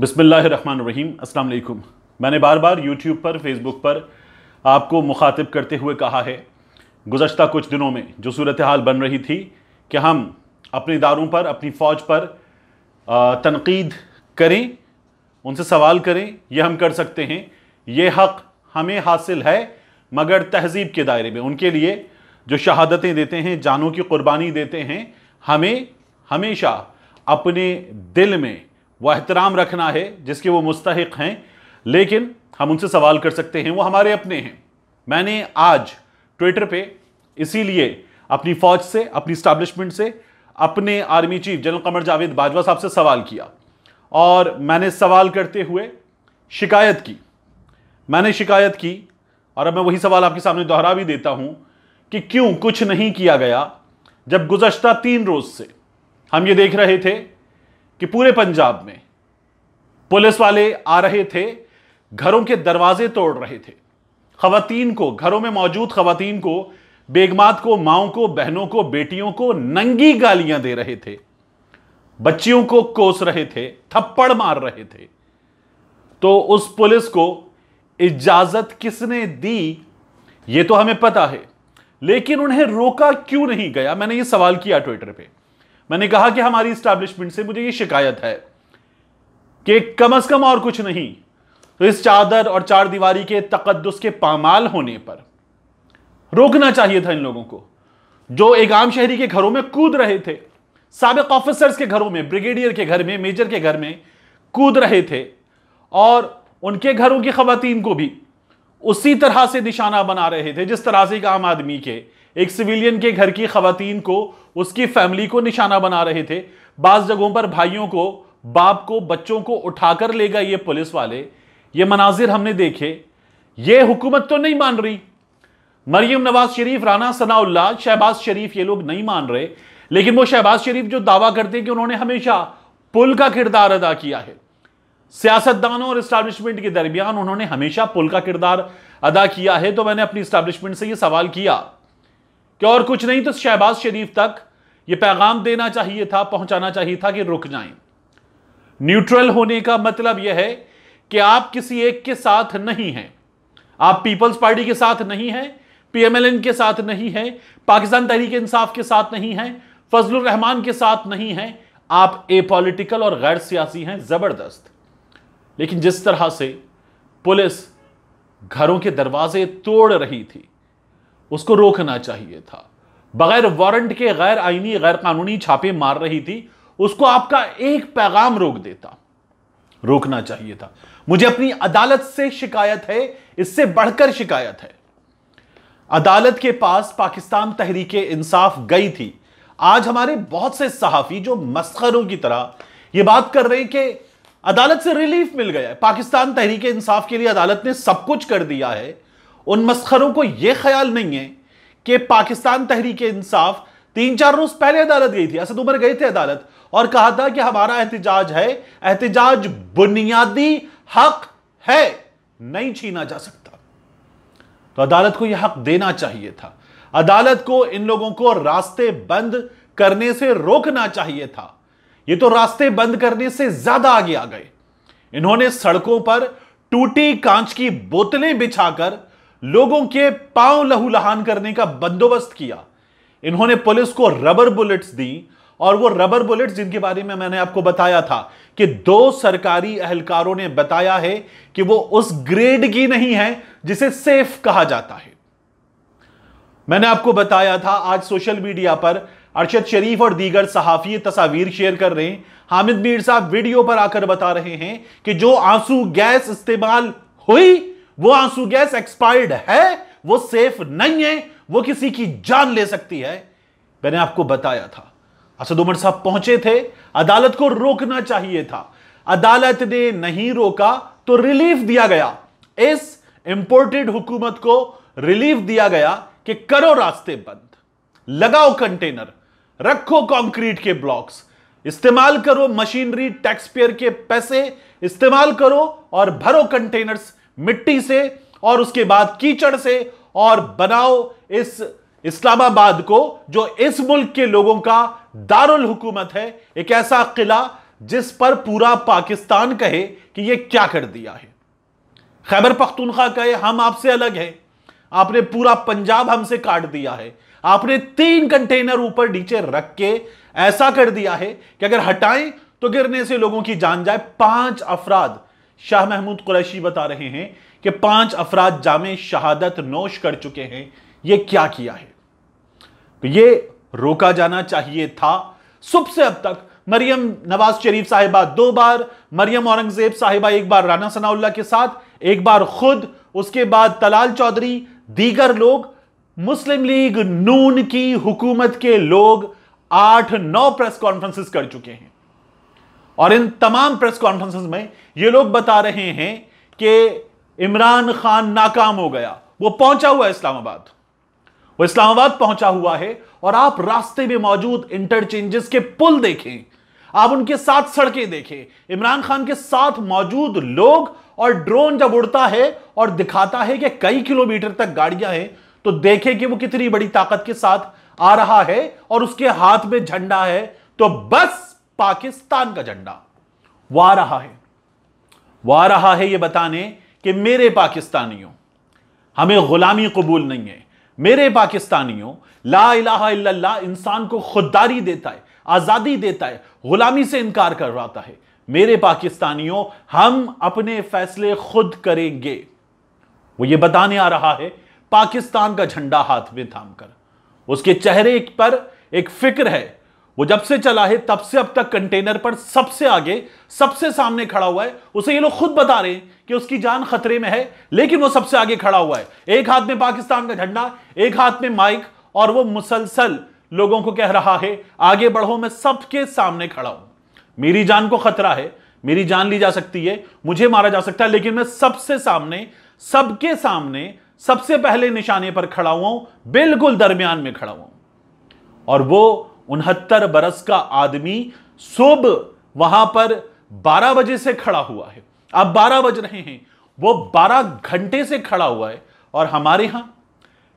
बिसमीम् अल्लाम मैंने बार बार यूट्यूब पर फेसबुक पर आपको मुखातिब करते हुए कहा है गुज्त कुछ दिनों में जो सूरत हाल बन रही थी कि हम अपने इदारों पर अपनी फ़ौज पर तनकीद करें उनसे सवाल करें यह हम कर सकते हैं ये हक़ हमें हासिल है मगर तहजीब के दायरे में उनके लिए जो शहादतें देते हैं जानों की कुर्बानी देते हैं हमें हमेशा अपने दिल में वह एहतराम रखना है जिसके वो मुस्तक हैं लेकिन हम उनसे सवाल कर सकते हैं वो हमारे अपने हैं मैंने आज ट्विटर पे इसीलिए अपनी फौज से अपनी स्टैब्लिशमेंट से अपने army chief general Qamar Javed Bajwa साहब से सवाल किया और मैंने सवाल करते हुए शिकायत की मैंने शिकायत की और अब मैं वही सवाल आपके सामने दोहरा भी देता हूं कि क्यों कुछ नहीं किया गया जब गुजशत तीन रोज से हम ये देख रहे थे कि पूरे पंजाब में पुलिस वाले आ रहे थे घरों के दरवाजे तोड़ रहे थे खवतीन को घरों में मौजूद खवतीन को बेगमात को माओ को बहनों को बेटियों को नंगी गालियां दे रहे थे बच्चियों को कोस रहे थे थप्पड़ मार रहे थे तो उस पुलिस को इजाजत किसने दी ये तो हमें पता है लेकिन उन्हें रोका क्यों नहीं गया मैंने ये सवाल किया ट्विटर पे मैंने कहा कि हमारी स्टैब्लिशमेंट से मुझे ये शिकायत है कि कम अज कम और कुछ नहीं तो इस चादर और चार दीवारी के तकदस के पामाल होने पर रोकना चाहिए था इन लोगों को जो एक आम शहरी के घरों में कूद रहे थे सबक ऑफिसर्स के घरों में ब्रिगेडियर के घर में मेजर के घर में कूद रहे थे और उनके घरों की खातन को भी उसी तरह से निशाना बना रहे थे जिस तरह से एक आम आदमी के एक सिविलियन के घर की खातन को उसकी फैमिली को निशाना बना रहे थे बाज जगहों पर भाइयों को बाप को बच्चों को उठाकर ले गए ये पुलिस वाले ये मनाजिर हमने देखे ये हुकूमत तो नहीं मान रही मरियम नवाज शरीफ राना सनाउल्ला शहबाज शरीफ ये लोग नहीं मान रहे लेकिन वो शहबाज शरीफ जो दावा करते हैं कि उन्होंने हमेशा पुल का किरदार अदा किया है सियासतदानों और इस्टाब्लिशमेंट के दरमियान उन्होंने हमेशा पुल का किरदार अदा किया है तो मैंने अपनी इस्टाब्लिशमेंट से यह सवाल किया कि और कुछ नहीं तो शहबाज शरीफ तक यह पैगाम देना चाहिए था पहुंचाना चाहिए था कि रुक जाएं न्यूट्रल होने का मतलब यह है कि आप किसी एक के साथ नहीं हैं आप पीपल्स पार्टी के साथ नहीं हैं पीएमएलएन के साथ नहीं हैं पाकिस्तान तहरीक इंसाफ के साथ नहीं हैं फजल रहमान के साथ नहीं हैं आप ए पॉलिटिकल और गैर सियासी हैं ज़बरदस्त लेकिन जिस तरह से पुलिस घरों के दरवाजे तोड़ रही थी उसको रोकना चाहिए था बगैर वारंट के गैर आईनी गैर कानूनी छापे मार रही थी उसको आपका एक पैगाम रोक देता रोकना चाहिए था मुझे अपनी अदालत से शिकायत है इससे बढ़कर शिकायत है अदालत के पास पाकिस्तान तहरीक इंसाफ गई थी आज हमारे बहुत से सहाफी जो मस्खरों की तरह ये बात कर रहे हैं कि अदालत से रिलीफ मिल गया है पाकिस्तान तहरीक इंसाफ के लिए अदालत ने सब कुछ कर दिया है उन मस्खरों को यह ख्याल नहीं है कि पाकिस्तान तहरीक इंसाफ तीन चार रोज पहले अदालत गई थी असद उमर गए थे अदालत और कहा था कि हमारा एहतजाज है एहतजाज बुनियादी हक है नहीं छीना जा सकता तो अदालत को यह हक देना चाहिए था अदालत को इन लोगों को रास्ते बंद करने से रोकना चाहिए था यह तो रास्ते बंद करने से ज्यादा आगे आ गए इन्होंने सड़कों पर टूटी कांच की बोतलें बिछाकर लोगों के पांव लहू लहान करने का बंदोबस्त किया इन्होंने पुलिस को रबर बुलेट्स दी और वो रबर बुलेट्स जिनके बारे में मैंने आपको बताया था कि दो सरकारी अहलकारों ने बताया है कि वो उस ग्रेड की नहीं है जिसे सेफ कहा जाता है मैंने आपको बताया था आज सोशल मीडिया पर अरशद शरीफ और दीगर सहाफी तस्वीर शेयर कर रहे हैं हामिद मीर साहब वीडियो पर आकर बता रहे हैं कि जो आंसू गैस इस्तेमाल हुई वो आंसू गैस एक्सपायर्ड है वो सेफ नहीं है वो किसी की जान ले सकती है मैंने आपको बताया था असद उमर साहब पहुंचे थे अदालत को रोकना चाहिए था अदालत ने नहीं रोका तो रिलीफ दिया गया इस इंपोर्टेड हुकूमत को रिलीफ दिया गया कि करो रास्ते बंद लगाओ कंटेनर रखो कंक्रीट के ब्लॉक्स इस्तेमाल करो मशीनरी टैक्सपेयर के पैसे इस्तेमाल करो और भरो कंटेनर्स मिट्टी से और उसके बाद कीचड़ से और बनाओ इस इस्लामाबाद को जो इस मुल्क के लोगों का दारुल हुकूमत है एक ऐसा किला जिस पर पूरा पाकिस्तान कहे कि यह क्या कर दिया है खैबर पख्तूनख्वा कहे हम आपसे अलग है आपने पूरा पंजाब हमसे काट दिया है आपने तीन कंटेनर ऊपर नीचे रख के ऐसा कर दिया है कि अगर हटाएं तो गिरने से लोगों की जान जाए पांच अफराद शाह महमूद कुरैशी बता रहे हैं कि पांच अफराद जामे शहादत नोश कर चुके हैं यह क्या किया है तो यह रोका जाना चाहिए था सुबह से अब तक मरियम नवाज शरीफ साहिबा दो बार मरियम औरंगजेब साहिबा एक बार राना सनाउल्ला के साथ एक बार खुद उसके बाद तलाल चौधरी दीगर लोग मुस्लिम लीग नून की हुकूमत के लोग आठ नौ प्रेस कॉन्फ्रेंसिस कर चुके हैं और इन तमाम प्रेस कॉन्फ्रेंस में ये लोग बता रहे हैं कि इमरान खान नाकाम हो गया वो पहुंचा हुआ है इस्लामाबाद वो इस्लामाबाद पहुंचा हुआ है और आप रास्ते में मौजूद इंटरचेंजेस के पुल देखें आप उनके साथ सड़कें देखें इमरान खान के साथ मौजूद लोग और ड्रोन जब उड़ता है और दिखाता है कि कई किलोमीटर तक गाड़ियां हैं तो देखें कि वो कितनी बड़ी ताकत के साथ आ रहा है और उसके हाथ में झंडा है तो बस पाकिस्तान का झंडा वा रहा है वा रहा है यह बताने कि मेरे पाकिस्तानियों हमें गुलामी कबूल नहीं है मेरे पाकिस्तानियों ला इंसान को खुददारी देता है आज़ादी देता है गुलामी से इनकार करवाता है मेरे पाकिस्तानियों हम अपने फैसले खुद करेंगे वो ये बताने आ रहा है पाकिस्तान का झंडा हाथ में थामकर उसके चेहरे पर एक फिक्र है वो जब से चला है तब से अब तक कंटेनर पर सबसे आगे सबसे सामने खड़ा हुआ है उसे ये लोग खुद बता रहे हैं कि उसकी जान खतरे में है लेकिन वो सबसे आगे खड़ा हुआ है एक हाथ में पाकिस्तान का झंडा एक हाथ में माइक और वो मुसलसल लोगों को कह रहा है आगे बढ़ो मैं सबके सामने खड़ा हूं मेरी जान को खतरा है मेरी जान ली जा सकती है मुझे मारा जा सकता है लेकिन मैं सबसे सामने सबके सामने सबसे पहले निशाने पर खड़ा हुआ हूं बिल्कुल दरमियान में खड़ा हुआ हूं और वो उनहत्तर बरस का आदमी सुबह वहां पर 12 बजे से खड़ा हुआ है अब 12 बज रहे हैं वो 12 घंटे से खड़ा हुआ है और हमारे यहां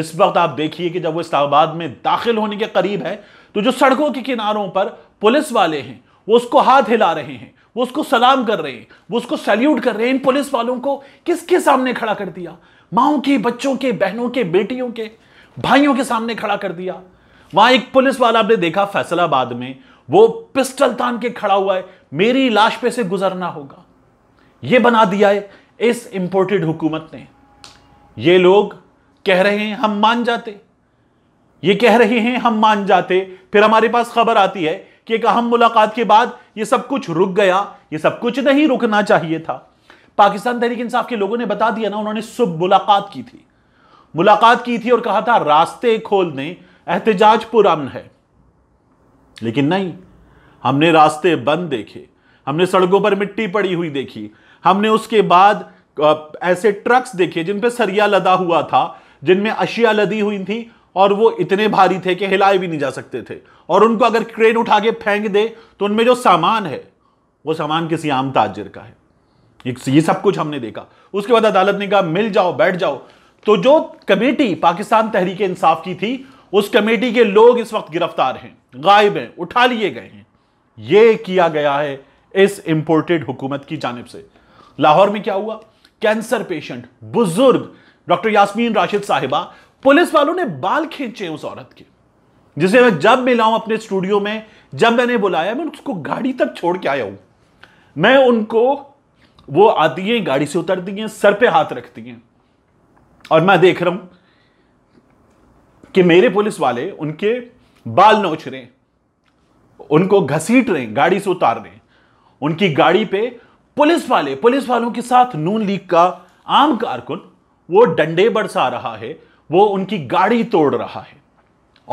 इस वक्त आप देखिए कि जब वो इस्लामाबाद में दाखिल होने के करीब है तो जो सड़कों के किनारों पर पुलिस वाले हैं वो उसको हाथ हिला रहे हैं वो उसको सलाम कर रहे हैं वो उसको सैल्यूट कर रहे हैं इन पुलिस वालों को किसके सामने खड़ा कर दिया माओ के बच्चों के बहनों के बेटियों के भाइयों के सामने खड़ा कर दिया वहां एक पुलिस वाला आपने देखा फैसलाबाद में वो पिस्टल तान के खड़ा हुआ है मेरी लाश पे से गुजरना होगा ये बना दिया है इस इंपोर्टेड हुकूमत ने ये लोग कह रहे हैं हम मान जाते ये कह रहे हैं हम मान जाते फिर हमारे पास खबर आती है कि एक अहम मुलाकात के बाद ये सब कुछ रुक गया ये सब कुछ नहीं रुकना चाहिए था पाकिस्तान तहरीक इंसाफ के लोगों ने बता दिया ना उन्होंने सुबह मुलाकात की थी मुलाकात की थी और कहा था रास्ते खोल दें एहतजाज पुरान है लेकिन नहीं हमने रास्ते बंद देखे हमने सड़कों पर मिट्टी पड़ी हुई देखी हमने उसके बाद ऐसे ट्रक्स देखे जिन पे सरिया लदा हुआ था जिनमें अशिया लदी हुई थी और वो इतने भारी थे कि हिलाए भी नहीं जा सकते थे और उनको अगर क्रेन उठा के फेंक दे तो उनमें जो सामान है वो सामान किसी आम ताजिर का है ये सब कुछ हमने देखा उसके बाद अदालत ने कहा मिल जाओ बैठ जाओ तो जो कमेटी पाकिस्तान तहरीक इंसाफ की थी उस कमेटी के लोग इस वक्त गिरफ्तार हैं गायब हैं उठा लिए गए हैं यह किया गया है इस इंपोर्टेड हुकूमत की जानब से लाहौर में क्या हुआ कैंसर पेशेंट बुजुर्ग डॉक्टर यास्मीन राशिद साहिबा पुलिस वालों ने बाल खींचे उस औरत के जिसे मैं जब मिला हूं अपने स्टूडियो में जब मैंने बुलाया मैं उसको गाड़ी तक छोड़ के आया हूं मैं उनको वो आती है गाड़ी से उतरती हैं सर पे हाथ रखती हैं और मैं देख रहा हूं कि मेरे पुलिस वाले उनके बाल नोच रहे उनको घसीट रहे गाड़ी से उतार रहे उनकी गाड़ी पे पुलिस वाले पुलिस वालों के साथ नून लीग का आम कारकुन वो डंडे बरसा रहा है वो उनकी गाड़ी तोड़ रहा है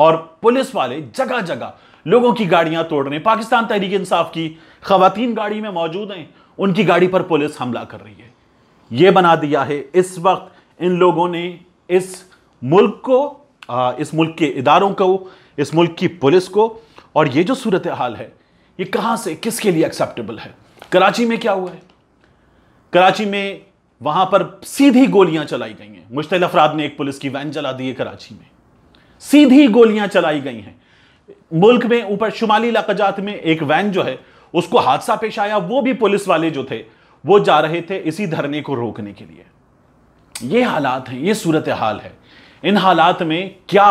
और पुलिस वाले जगह जगह लोगों की गाड़ियां तोड़ रहे हैं पाकिस्तान तहरीक इंसाफ की खातन गाड़ी में मौजूद हैं उनकी गाड़ी पर पुलिस हमला कर रही है ये बना दिया है इस वक्त इन लोगों ने इस मुल्क को इस मुल्क के इदारों को इस मुल्क की पुलिस को और ये जो सूरत हाल है ये कहाँ से किसके लिए एक्सेप्टेबल है कराची में क्या हुआ है कराची में वहाँ पर सीधी गोलियाँ चलाई गई हैं मुश्तिल अफराद ने एक पुलिस की वैन चला दी है कराची में सीधी गोलियाँ चलाई गई हैं मुल्क में ऊपर शुमाली इलाकाजात में एक वैन जो है उसको हादसा पेश आया वो भी पुलिस वाले जो थे वो जा रहे थे इसी धरने को रोकने के लिए ये हालात हैं ये सूरत हाल है इन हालात में क्या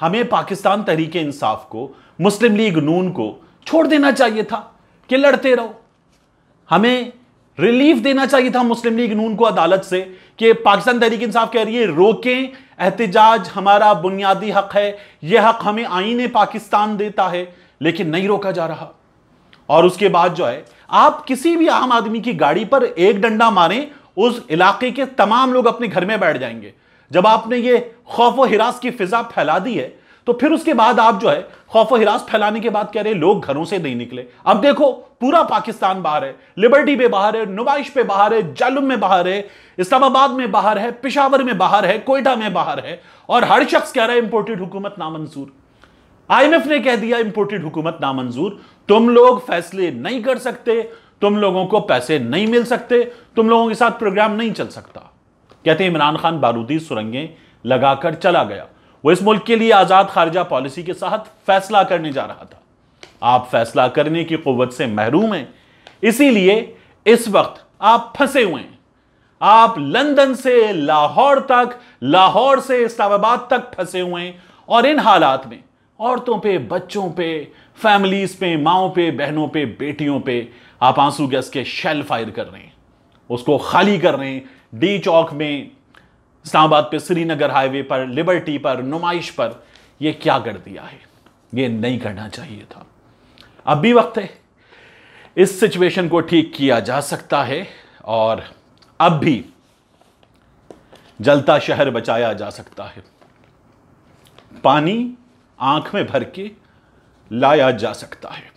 हमें पाकिस्तान तरीके इंसाफ को मुस्लिम लीग नून को छोड़ देना चाहिए था कि लड़ते रहो हमें रिलीफ देना चाहिए था मुस्लिम लीग नून को अदालत से कि पाकिस्तान तहरीक इंसाफ कह रही है रोकें एहतजाज हमारा बुनियादी हक है यह हक हमें आईन पाकिस्तान देता है लेकिन नहीं रोका जा रहा और उसके बाद जो है आप किसी भी आम आदमी की गाड़ी पर एक डंडा मारें उस इलाके के तमाम लोग अपने घर में बैठ जाएंगे जब आपने ये खौफ हिरास की फिजा फैला दी है तो फिर उसके बाद आप जो है खौफ हिरास फैलाने के बाद कह रहे लोग घरों से नहीं निकले अब देखो पूरा पाकिस्तान बाहर है लिबर्टी पे बाहर है नुमाइश पे बाहर है जालुम में बाहर है इस्लामाबाद में बाहर है पिशावर में बाहर है कोयटा में बाहर है और हर शख्स कह रहा है इंपोर्टेड हुकूमत नामंजूर आईएमएफ ने कह दिया इंपोर्टेड हुकूमत नामंजूर तुम लोग फैसले नहीं कर सकते तुम लोगों को पैसे नहीं मिल सकते तुम लोगों के साथ प्रोग्राम नहीं चल सकता कहते हैं इमरान खान बारूदी सुरंगें लगाकर चला गया वो इस मुल्क के लिए आज़ाद खारजा पॉलिसी के साथ फैसला करने जा रहा था आप फैसला करने की कुत से महरूम हैं इसीलिए इस वक्त आप फंसे हुए हैं आप लंदन से लाहौर तक लाहौर से इस्लामाबाद तक फंसे हुए हैं और इन हालात में औरतों पे बच्चों पे फैमिलीज पे माओ पे बहनों पे बेटियों पे आप आंसू गैस के शेल फायर कर रहे हैं उसको खाली कर रहे हैं डी चौक में इस्लामाबाद पे श्रीनगर हाईवे पर लिबर्टी पर नुमाइश पर ये क्या कर दिया है ये नहीं करना चाहिए था अब भी वक्त है इस सिचुएशन को ठीक किया जा सकता है और अब भी जलता शहर बचाया जा सकता है पानी आंख में भर के लाया जा सकता है